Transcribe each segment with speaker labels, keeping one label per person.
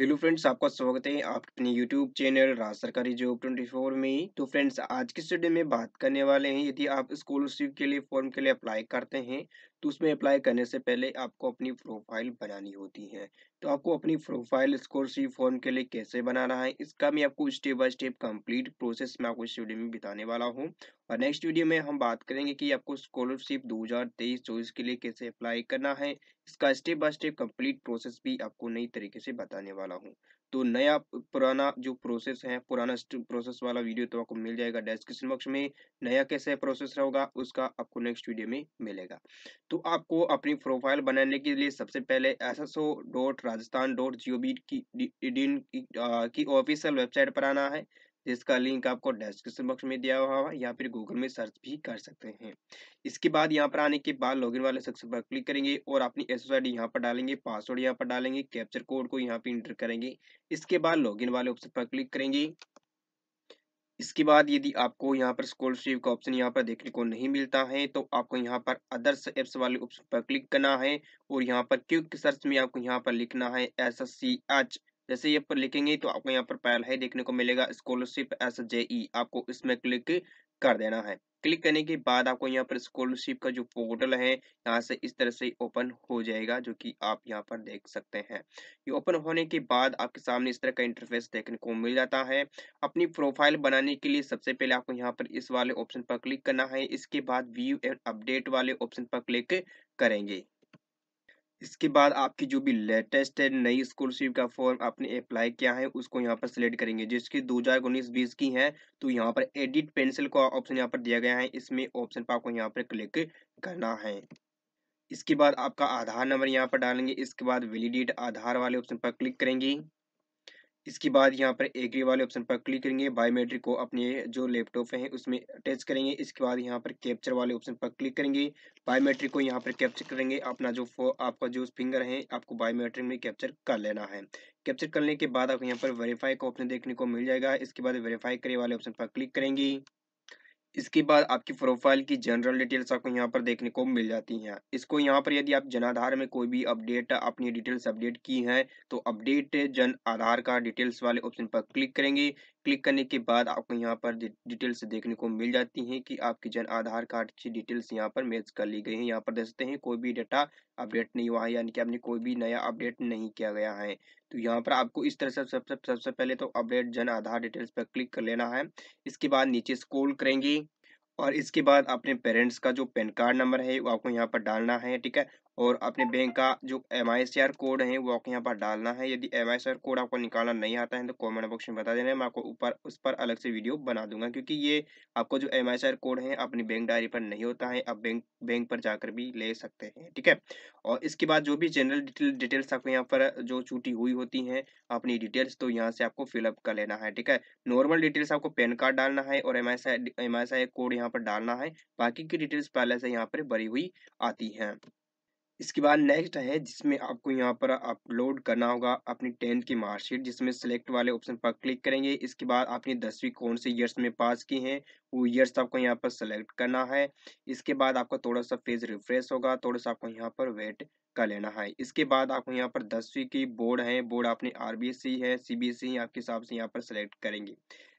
Speaker 1: hello friends आपका स्वागत है आप अपने यूट्यूब चैनल राज सरकारी जॉब ट्वेंटी फोर में तो फ्रेंड्स आज की स्टडी में बात करने वाले हैं यदि आप स्कॉलरशिप के लिए फॉर्म के लिए अप्लाई करते हैं तो उसमें अप्लाई करने से पहले आपको अपनी प्रोफाइल बनानी होती है तो आपको अपनी प्रोफाइल स्कॉलरशिप फॉर्म के लिए कैसे बनाना है इसका मैं आपको step by step complete process मैं आपको इस वीडियो में बिताने वाला हूँ और नेक्स्ट वीडियो में हम बात करेंगे कि आपको स्कॉलरशिप 2023-24 के लिए कैसे अप्लाई करना है इसका step by step complete process भी आपको नई तरीके से बताने वाला हूँ तो नया पुराना जो प्रोसेस है पुराना प्रोसेस वाला वीडियो तो आपको मिल जाएगा डिस्क्रिप्शन बॉक्स में नया कैसे प्रोसेस होगा उसका आपको नेक्स्ट वीडियो में मिलेगा तो आपको अपनी प्रोफाइल बनाने के लिए सबसे पहले S S O dot Rajasthan dot G O B की ऑफिशियल वेबसाइट पर आना है जिसका लिंक आपको डिस्क्रिप्शन बॉक्स में दिया हुआ है या फिर गूगल में सर्च भी कर सकते हैं इसके बाद यहाँ पर आने के बाद लॉगिन वाले सेक्शन पर क्लिक करेंगे और अपनी एस एस आई यहाँ पर डालेंगे पासवर्ड यहाँ पर डालेंगे कैप्चर कोड को यहाँ पे इंटर करेंगे इसके बाद लॉगिन वाले ऑप्शन पर क्लिक करेंगे इसके बाद यदि आपको यहाँ पर स्कॉलरशिप का ऑप्शन यहाँ पर देखने को नहीं मिलता है तो आपको यहाँ पर अदर्स एप्स वाले ऑप्शन पर क्लिक करना है और यहाँ पर क्योंकि सर्च में आपको यहाँ पर लिखना है एस एस सी एच जैसे ये पर लिखेंगे तो आपको यहाँ पर पैरल है देखने को मिलेगा स्कॉलरशिप एस जेई आपको इसमें क्लिक कर देना है क्लिक करने के बाद आपको यहाँ पर स्कॉलरशिप का जो पोर्टल है यहाँ से इस तरह से ओपन हो जाएगा जो कि आप यहाँ पर देख सकते हैं ये ओपन होने के बाद आपके सामने इस तरह का इंटरफेस देखने को मिल जाता है अपनी प्रोफाइल बनाने के लिए सबसे पहले आपको यहाँ पर इस वाले ऑप्शन पर क्लिक करना है इसके बाद व्यू एंड अपडेट वाले ऑप्शन पर क्लिक करेंगे इसके बाद आपकी जो भी लेटेस्ट है नई स्कॉलरशिप का फॉर्म आपने अप्लाई किया है उसको यहाँ पर सिलेक्ट करेंगे जिसकी दो हज़ार उन्नीस बीस की है तो यहाँ पर एडिट पेंसिल का ऑप्शन यहाँ पर दिया गया है इसमें ऑप्शन पर आपको यहाँ पर क्लिक करना है इसके बाद आपका आधार नंबर यहाँ पर डालेंगे इसके बाद वेलीडेट आधार वाले ऑप्शन पर क्लिक करेंगे इसके बाद यहाँ पर एग्री वाले ऑप्शन पर क्लिक करेंगे बायोमेट्रिक को अपने जो लैपटॉप है उसमें अटैच करेंगे इसके बाद यहाँ पर कैप्चर वाले ऑप्शन पर क्लिक करेंगे बायोमेट्रिक को यहाँ पर कैप्चर करेंगे अपना जो आपका जो फिंगर है आपको बायोमेट्रिक में कैप्चर कर लेना है कैप्चर करने के बाद आपको यहाँ पर वेरीफाई का ऑप्शन देखने को मिल जाएगा इसके बाद वेरीफाई करे वाले ऑप्शन पर क्लिक करेंगे इसके बाद आपकी प्रोफाइल की जनरल डिटेल्स आपको यहाँ पर देखने को मिल जाती हैं इसको यहाँ पर यदि आप जन आधार में कोई भी अपडेट अपनी डिटेल्स अपडेट की हैं तो अपडेट जन आधार का डिटेल्स वाले ऑप्शन पर क्लिक करेंगे क्लिक करने के बाद आपको यहाँ पर डिटेल्स देखने को मिल जाती हैं कि आपकी जन आधार कार्ड की डिटेल्स यहाँ पर मैच कर ली गई है यहाँ पर देख सकते हैं कोई भी डाटा अपडेट नहीं हुआ है यानी कि आपने कोई भी नया अपडेट नहीं किया गया है तो यहाँ पर आपको इस तरह से सबसे सबसे पहले तो अपडेट जन आधार डिटेल्स पर क्लिक कर लेना है इसके बाद नीचे स्कोल करेंगे और इसके बाद अपने पेरेंट्स का जो पैन कार्ड नंबर है वो आपको यहाँ पर डालना है ठीक है और अपने बैंक का जो एम कोड है वो आपको यहाँ पर डालना है यदि एम कोड आपको निकालना नहीं आता है तो कॉमेंट बॉक्स में बता देना मैं आपको ऊपर उस पर अलग से वीडियो बना दूंगा क्योंकि ये आपको जो एम कोड है अपनी बैंक डायरी पर नहीं होता है आप बैंक बैंक पर जाकर भी ले सकते हैं ठीक है और इसके बाद जो भी जनरल डिटेल डिटेल्स आपको यहाँ पर जो छूटी हुई होती हैं अपनी डिटेल्स तो यहाँ से आपको फिलअप कर लेना है ठीक है नॉर्मल डिटेल्स आपको पैन कार्ड डालना है और एम एम कोड यहाँ पर डालना है बाकी की डिटेल्स पहले से यहाँ पर भरी हुई आती हैं इसके बाद नेक्स्ट है जिसमें आपको यहाँ पर अपलोड करना होगा अपनी टेंथ की मार्कशीट जिसमें सेलेक्ट वाले ऑप्शन पर क्लिक करेंगे इसके बाद आपने दसवीं कौन से ईयर्स में पास की हैं वो ईयर्स आपको यहाँ पर सेलेक्ट करना है इसके बाद आपको थोड़ा सा पेज रिफ्रेश होगा थोड़ा सा आपको यहाँ पर वेट कर लेना है इसके बाद आपको यहाँ पर दसवीं की बोर्ड है बोर्ड आपने आर है सी आपके हिसाब से यहाँ पर सेलेक्ट करेंगे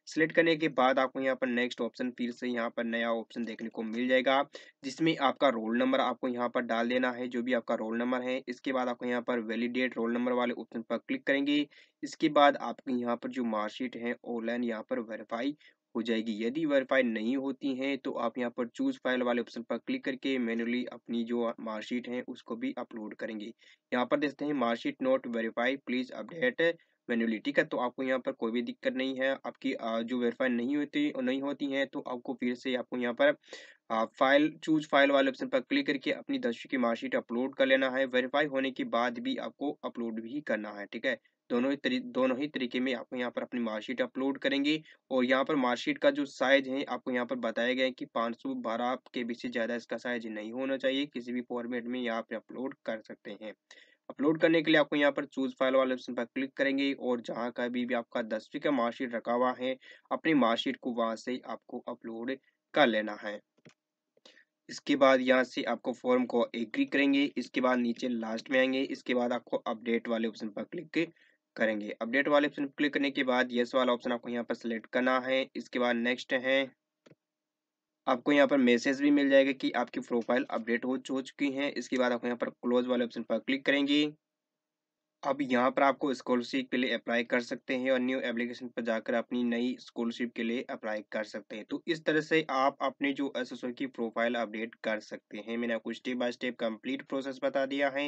Speaker 1: सेलेक्ट करने के बाद आपको यहाँ पर नेक्स्ट ऑप्शन फिर से यहाँ पर नया ऑप्शन देखने को मिल जाएगा जिसमें आपका रोल नंबर आपको यहाँ पर डाल देना है जो भी आपका रोल नंबर है इसके बाद आपको यहाँ पर वैलिडेट रोल नंबर वाले ऑप्शन पर क्लिक करेंगे इसके बाद आपको यहाँ पर जो मार्कशीट है ऑनलाइन यहाँ पर वेरीफाई हो जाएगी यदि वेरीफाई नहीं होती है तो आप यहाँ पर चूज फाइल वाले ऑप्शन पर क्लिक करके मैनुअली अपनी जो मार्कशीट है उसको भी अपलोड करेंगे यहाँ पर देखते हैं marksheet not verify please update वेन्यूलिटी का तो आपको यहाँ पर कोई भी दिक्कत नहीं है आपकी जो वेरीफाई नहीं होती नहीं होती है तो आपको फिर से आपको यहाँ पर फाइल चूज फाइल वाले ऑप्शन पर क्लिक करके अपनी दसवीं की मार्कशीट अपलोड कर लेना है वेरीफाई होने के बाद भी आपको अपलोड भी करना है ठीक है दोनों ही तरी दोनों ही तरीके में आपको यहाँ पर अपनी मार्कशीट अपलोड करेंगे और यहाँ पर मार्कशीट का जो साइज है आपको यहाँ पर बताया गया है कि पाँच सौ बारह के बीच से ज़्यादा इसका साइज नहीं होना चाहिए किसी भी फॉर्मेट में यहाँ पर अपलोड कर सकते हैं अपलोड करने के लिए आपको यहाँ पर चूज फाइल वाले ऑप्शन पर क्लिक करेंगे और जहाँ का भी, भी आपका दसवीं का मार्कशीट रखा हुआ है अपनी मार्कशीट को वहां से आपको अपलोड कर लेना है इसके बाद यहाँ से आपको फॉर्म को एग्री करेंगे इसके बाद नीचे लास्ट में आएंगे इसके बाद आपको अपडेट वाले ऑप्शन पर क्लिक करेंगे अपडेट वाले ऑप्शन पर क्लिक करने के बाद यस वाला ऑप्शन आपको यहाँ पर सिलेक्ट करना है इसके बाद नेक्स्ट है आपको यहाँ पर मैसेज भी मिल जाएगा कि आपकी प्रोफाइल अपडेट हो चुकी है इसके बाद आपको यहाँ पर क्लोज वाले ऑप्शन पर क्लिक करेंगे अब यहाँ पर आपको स्कॉलरशिप के लिए अप्लाई कर सकते हैं और न्यू एप्लीकेशन पर जाकर अपनी नई स्कॉलरशिप के लिए अप्लाई कर सकते हैं तो इस तरह से आप अपने जो एस की प्रोफाइल अपडेट कर सकते हैं मैंने आपको step by step complete process बता दिया है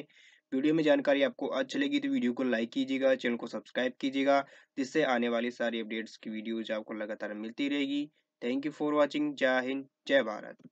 Speaker 1: वीडियो में जानकारी आपको अच्छी लगी तो वीडियो को लाइक कीजिएगा चैनल को सब्सक्राइब कीजिएगा जिससे आने वाली सारी अपडेट्स की वीडियोज आपको लगातार मिलती रहेगी थैंक यू फॉर वॉचिंग जय हिंद जय भारत